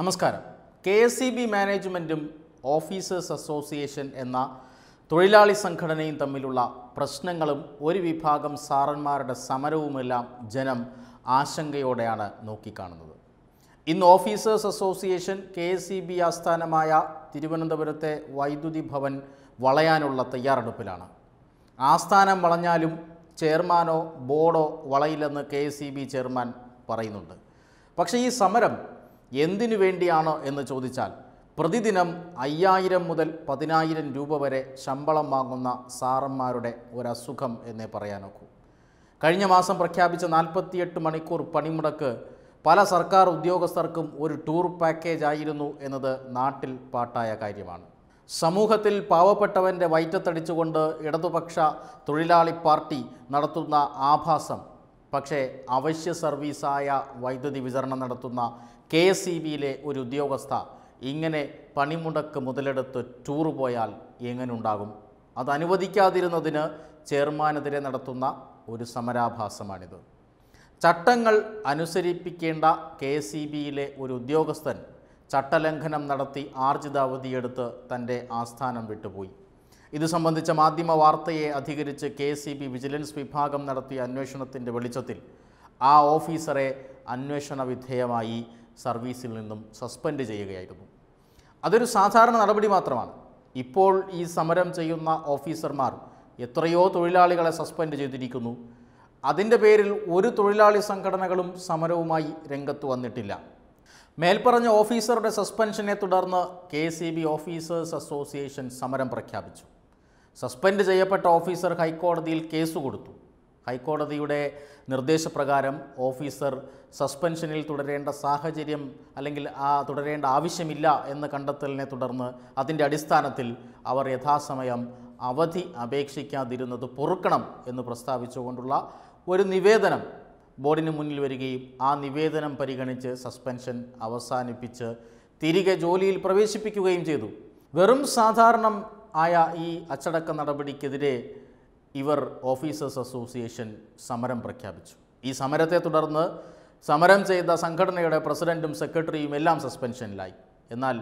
നമസ്കാരം K S E B മാനേജ്മെൻറ്റും officers association എന്ന തൊഴിലാളി സംഘടനയും തമ്മിലുള്ള പ്രശ്നങ്ങളും ഒരു വിഭാഗം സാറന്മാരുടെ സമരവുമെല്ലാം ജനം ആശങ്കയോടെയാണ് നോക്കിക്കാണുന്നത് ഇന്ന് officers association K S E B ആസ്ഥാനമായ തിരുവനന്തപുരത്തെ വൈദ്യുതി ഭവൻ വളയാനുള്ള തയ്യാറെടുപ്പിലാണ് ആസ്ഥാനം വളഞ്ഞാലും ചെയർമാനോ ബോർഡോ വളയില്ലെന്ന് K S E B chairman പറയുന്നുണ്ട് പക്ഷേ ഈ സമരം എന്തിനു വേണ്ടിയാണ് എന്ന് ചോദിച്ചാൽ പ്രതിദിനം അയ്യായിരം മുതൽ പതിനായിരം രൂപ വരെ ശമ്പളം വാങ്ങുന്ന സാറന്മാരുടെ ഒരസുഖം എന്നേ പറയാനൊക്കൂ കഴിഞ്ഞ മാസം പ്രഖ്യാപിച്ച നാൽപ്പത്തിയെട്ട് മണിക്കൂർ പണിമുടക്ക് പല സർക്കാർ ഉദ്യോഗസ്ഥർക്കും ഒരു ടൂർ പാക്കേജ് ആയിരുന്നു എന്നത് നാട്ടിൽ പാട്ടായ കാര്യമാണ് സമൂഹത്തിൽ പാവപ്പെട്ടവൻ്റെ വയറ്റത്തടിച്ചുകൊണ്ട് ഇടതുപക്ഷ തൊഴിലാളി പാർട്ടി നടത്തുന്ന ആഭാസം പക്ഷേ അവശ്യ സർവീസായ വൈദ്യുതി വിതരണം നടത്തുന്ന കെ എസ് ഇ ബിയിലെ ഒരു ഉദ്യോഗസ്ഥ ഇങ്ങനെ പണിമുടക്ക് മുതലെടുത്ത് ടൂർ പോയാൽ എങ്ങനെയുണ്ടാകും അത് അനുവദിക്കാതിരുന്നതിന് ചെയർമാനെതിരെ നടത്തുന്ന ഒരു സമരാഭാസമാണിത് ചട്ടങ്ങൾ അനുസരിപ്പിക്കേണ്ട കെ എസ് ഇ ബിയിലെ ഒരു ഉദ്യോഗസ്ഥൻ ചട്ടലംഘനം നടത്തി ആർജിത അവധിയെടുത്ത് തൻ്റെ ആസ്ഥാനം വിട്ടുപോയി ഇത് സംബന്ധിച്ച മാധ്യമ വാർത്തയെ അധികരിച്ച് കെ എസ് വിജിലൻസ് വിഭാഗം നടത്തിയ അന്വേഷണത്തിൻ്റെ വെളിച്ചത്തിൽ ആ ഓഫീസറെ അന്വേഷണ വിധേയമായി സർവീസിൽ നിന്നും സസ്പെൻഡ് ചെയ്യുകയായിരുന്നു അതൊരു സാധാരണ നടപടി മാത്രമാണ് ഇപ്പോൾ ഈ സമരം ചെയ്യുന്ന ഓഫീസർമാർ എത്രയോ തൊഴിലാളികളെ സസ്പെൻഡ് ചെയ്തിരിക്കുന്നു അതിൻ്റെ പേരിൽ ഒരു തൊഴിലാളി സംഘടനകളും സമരവുമായി രംഗത്ത് വന്നിട്ടില്ല മേൽപ്പറഞ്ഞ ഓഫീസറുടെ സസ്പെൻഷനെ തുടർന്ന് K E B officers association സമരം പ്രഖ്യാപിച്ചു സസ്പെൻഡ് ചെയ്യപ്പെട്ട ഓഫീസർ ഹൈക്കോടതിയിൽ കേസ് കൊടുത്തു ഹൈക്കോടതിയുടെ നിർദ്ദേശപ്രകാരം ഓഫീസർ സസ്പെൻഷനിൽ തുടരേണ്ട സാഹചര്യം അല്ലെങ്കിൽ ആ തുടരേണ്ട ആവശ്യമില്ല എന്ന് കണ്ടെത്തലിനെ തുടർന്ന് അതിൻ്റെ അടിസ്ഥാനത്തിൽ അവർ യഥാസമയം അവധി അപേക്ഷിക്കാതിരുന്നത് പൊറുക്കണം എന്ന് പ്രസ്താവിച്ചുകൊണ്ടുള്ള ഒരു നിവേദനം ബോർഡിന് മുന്നിൽ വരികയും ആ നിവേദനം പരിഗണിച്ച് സസ്പെൻഷൻ അവസാനിപ്പിച്ച് തിരികെ ജോലിയിൽ പ്രവേശിപ്പിക്കുകയും ചെയ്തു വെറും സാധാരണ ആയ ഈ അച്ചടക്ക നടപടിക്കെതിരെ ഇവർ ഓഫീസേഴ്സ് അസോസിയേഷൻ സമരം പ്രഖ്യാപിച്ചു ഈ സമരത്തെ തുടർന്ന് സമരം ചെയ്ത സംഘടനയുടെ പ്രസിഡന്റും സെക്രട്ടറിയും എല്ലാം സസ്പെൻഷനിലായി എന്നാൽ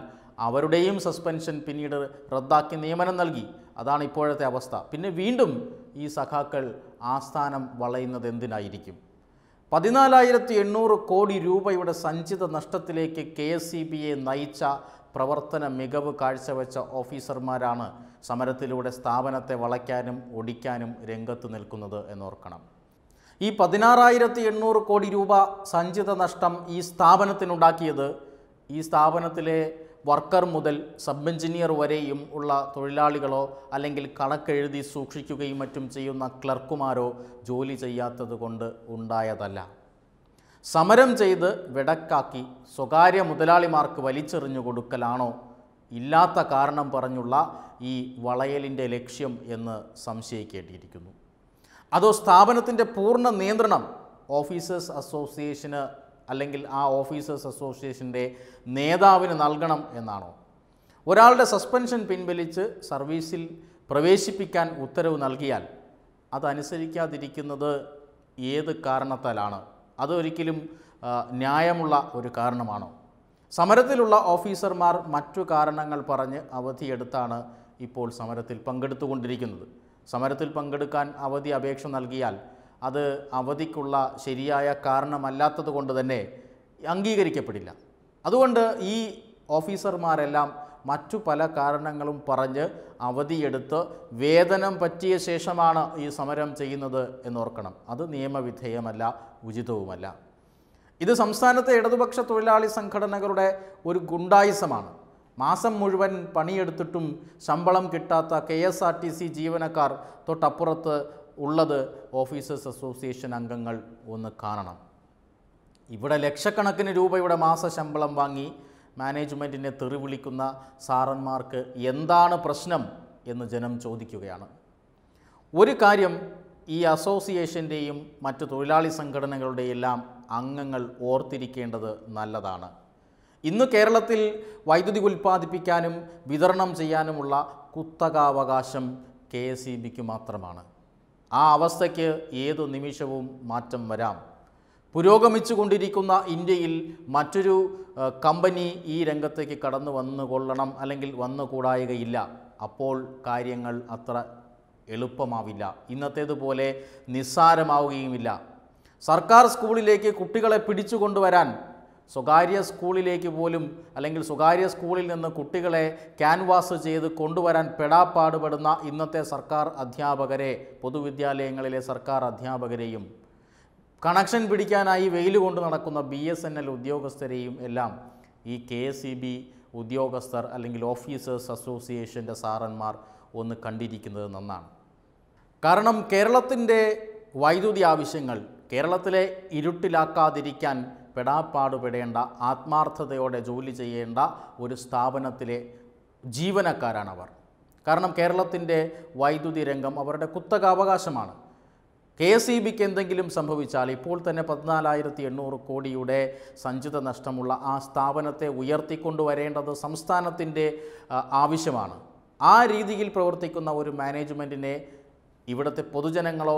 അവരുടെയും സസ്പെൻഷൻ പിന്നീട് റദ്ദാക്കി നിയമനം നൽകി അതാണ് ഇപ്പോഴത്തെ അവസ്ഥ പിന്നെ വീണ്ടും ഈ സഖാക്കൾ ആസ്ഥാനം വളയുന്നത് എന്തിനായിരിക്കും പതിനാലായിരത്തി എണ്ണൂറ് കോടി രൂപയുടെ സഞ്ചിത നഷ്ടത്തിലേക്ക് കെ എസ് സി ബിയെ നയിച്ച പ്രവർത്തന മികവ് കാഴ്ചവെച്ച ഓഫീസർമാരാണ് സമരത്തിലൂടെ സ്ഥാപനത്തെ വളയ്ക്കാനും ഒടിക്കാനും രംഗത്ത് നിൽക്കുന്നത് എന്നോർക്കണം ഈ പതിനാറായിരത്തി എണ്ണൂറ് കോടി രൂപ സഞ്ചിത നഷ്ടം ഈ സ്ഥാപനത്തിനുണ്ടാക്കിയത് ഈ സ്ഥാപനത്തിലെ വർക്കർ മുതൽ സബ് എഞ്ചിനീയർ വരെയും ഉള്ള തൊഴിലാളികളോ അല്ലെങ്കിൽ കണക്കെഴുതി സൂക്ഷിക്കുകയും മറ്റും ചെയ്യുന്ന ക്ലർക്കുമാരോ ജോലി ചെയ്യാത്തത് കൊണ്ട് ഉണ്ടായതല്ല സമരം ചെയ്ത് വിടക്കാക്കി സ്വകാര്യ മുതലാളിമാർക്ക് വലിച്ചെറിഞ്ഞു കൊടുക്കലാണോ ഇല്ലാത്ത കാരണം പറഞ്ഞുള്ള ഈ വളയലിൻ്റെ ലക്ഷ്യം എന്ന് സംശയിക്കേണ്ടിയിരിക്കുന്നു അതോ സ്ഥാപനത്തിൻ്റെ പൂർണ്ണ നിയന്ത്രണം ഓഫീസേഴ്സ് അസോസിയേഷന് അല്ലെങ്കിൽ ആ ഓഫീസേഴ്സ് അസോസിയേഷൻ്റെ നേതാവിന് നൽകണം എന്നാണോ ഒരാളുടെ സസ്പെൻഷൻ പിൻവലിച്ച് സർവീസിൽ പ്രവേശിപ്പിക്കാൻ ഉത്തരവ് നൽകിയാൽ അതനുസരിക്കാതിരിക്കുന്നത് ഏത് കാരണത്താലാണ് അതൊരിക്കലും ന്യായമുള്ള ഒരു കാരണമാണോ സമരത്തിലുള്ള ഓഫീസർമാർ മറ്റു കാരണങ്ങൾ പറഞ്ഞ് അവധിയെടുത്താണ് ഇപ്പോൾ സമരത്തിൽ പങ്കെടുത്തുകൊണ്ടിരിക്കുന്നത് സമരത്തിൽ പങ്കെടുക്കാൻ അവധി അപേക്ഷ നൽകിയാൽ അത് അവധിക്കുള്ള ശരിയായ കാരണമല്ലാത്തത് കൊണ്ട് തന്നെ അംഗീകരിക്കപ്പെടില്ല അതുകൊണ്ട് ഈ ഓഫീസർമാരെല്ലാം മറ്റു പല കാരണങ്ങളും പറഞ്ഞ് അവധിയെടുത്ത് വേതനം പറ്റിയ ശേഷമാണ് ഈ സമരം ചെയ്യുന്നത് എന്നോർക്കണം അത് നിയമവിധേയമല്ല ഉചിതവുമല്ല ഇത് സംസ്ഥാനത്തെ ഇടതുപക്ഷ തൊഴിലാളി സംഘടനകളുടെ ഒരു ഗുണ്ടായുസമാണ് മാസം മുഴുവൻ പണിയെടുത്തിട്ടും ശമ്പളം കിട്ടാത്ത K S R T C ജീവനക്കാർ തൊട്ടപ്പുറത്ത് ഉള്ളത് ഓഫീസേഴ്സ് അസോസിയേഷൻ അംഗങ്ങൾ ഒന്ന് കാണണം ഇവിടെ ലക്ഷക്കണക്കിന് രൂപയുടെ മാസ ശമ്പളം വാങ്ങി മാനേജ്മെൻറ്റിനെ തെറിവിളിക്കുന്ന സാറന്മാർക്ക് എന്താണ് പ്രശ്നം എന്ന് ജനം ചോദിക്കുകയാണ് ഒരു കാര്യം ഈ അസോസിയേഷൻ്റെയും മറ്റ് തൊഴിലാളി സംഘടനകളുടെയെല്ലാം അംഗങ്ങൾ ഓർത്തിരിക്കേണ്ടത് നല്ലതാണ് ഇന്ന് കേരളത്തിൽ വൈദ്യുതി ഉൽപ്പാദിപ്പിക്കാനും വിതരണം ചെയ്യാനുമുള്ള കുത്തകാവകാശം കെ എസ് മാത്രമാണ് ആ അവസ്ഥയ്ക്ക് ഏതു നിമിഷവും മാറ്റം വരാം പുരോഗമിച്ചുകൊണ്ടിരിക്കുന്ന ഇന്ത്യയിൽ മറ്റൊരു കമ്പനി ഈ രംഗത്തേക്ക് കടന്നു കൊള്ളണം അല്ലെങ്കിൽ വന്നുകൂടായുകയില്ല അപ്പോൾ കാര്യങ്ങൾ അത്ര എളുപ്പമാവില്ല ഇന്നത്തേതുപോലെ നിസ്സാരമാവുകയുമില്ല സർക്കാർ സ്കൂളിലേക്ക് കുട്ടികളെ പിടിച്ചു കൊണ്ടുവരാൻ സ്വകാര്യ സ്കൂളിലേക്ക് പോലും അല്ലെങ്കിൽ സ്വകാര്യ സ്കൂളിൽ നിന്ന് കുട്ടികളെ ക്യാൻവാസ് ചെയ്ത് കൊണ്ടുവരാൻ പെടാപ്പാടുപെടുന്ന ഇന്നത്തെ സർക്കാർ അധ്യാപകരെ പൊതുവിദ്യാലയങ്ങളിലെ സർക്കാർ അധ്യാപകരെയും കണക്ഷൻ പിടിക്കാനായി വെയിൽ കൊണ്ട് നടക്കുന്ന ബി എസ് എൻ എൽ ഉദ്യോഗസ്ഥരെയും എല്ലാം ഈ കെ എസ് ഇ ബി ഉദ്യോഗസ്ഥർ അല്ലെങ്കിൽ ഓഫീസേഴ്സ് അസോസിയേഷൻ്റെ സാറന്മാർ ഒന്ന് കണ്ടിരിക്കുന്നത് നന്നാണ് കാരണം കേരളത്തിൻ്റെ വൈദ്യുതി ആവശ്യങ്ങൾ കേരളത്തിലെ ഇരുട്ടിലാക്കാതിരിക്കാൻ പെടാപ്പാടുപെടേണ്ട ആത്മാർത്ഥതയോടെ ജോലി ചെയ്യേണ്ട ഒരു സ്ഥാപനത്തിലെ ജീവനക്കാരാണ് അവർ കാരണം കേരളത്തിൻ്റെ വൈദ്യുതി രംഗം അവരുടെ കുത്തക അവകാശമാണ് കെ എസ് ഇ ബിക്ക് എന്തെങ്കിലും സംഭവിച്ചാൽ ഇപ്പോൾ തന്നെ പതിനാലായിരത്തി എണ്ണൂറ് കോടിയുടെ സഞ്ചിത നഷ്ടമുള്ള ആ സ്ഥാപനത്തെ ഉയർത്തിക്കൊണ്ടുവരേണ്ടത് സംസ്ഥാനത്തിൻ്റെ ആവശ്യമാണ് ആ രീതിയിൽ പ്രവർത്തിക്കുന്ന ഒരു മാനേജ്മെൻറ്റിനെ ഇവിടുത്തെ പൊതുജനങ്ങളോ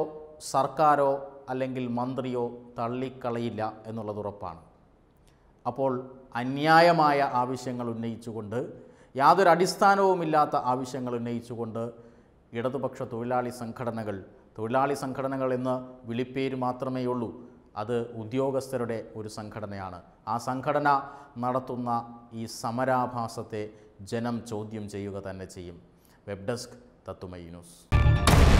സർക്കാരോ അല്ലെങ്കിൽ മന്ത്രിയോ തള്ളിക്കളയില്ല എന്നുള്ളത് ഉറപ്പാണ് അപ്പോൾ അന്യായമായ ആവശ്യങ്ങൾ ഉന്നയിച്ചുകൊണ്ട് യാതൊരു അടിസ്ഥാനവുമില്ലാത്ത ആവശ്യങ്ങൾ ഉന്നയിച്ചുകൊണ്ട് ഇടതുപക്ഷ തൊഴിലാളി സംഘടനകൾ തൊഴിലാളി സംഘടനകൾ എന്ന് വിളിപ്പേര് മാത്രമേ ഉള്ളൂ അത് ഉദ്യോഗസ്ഥരുടെ ഒരു സംഘടനയാണ് ആ സംഘടന നടത്തുന്ന ഈ സമരാഭാസത്തെ ജനം ചോദ്യം ചെയ്യുക തന്നെ ചെയ്യും വെബ് ഡെസ്ക് തത്തുമൈ ന്യൂസ്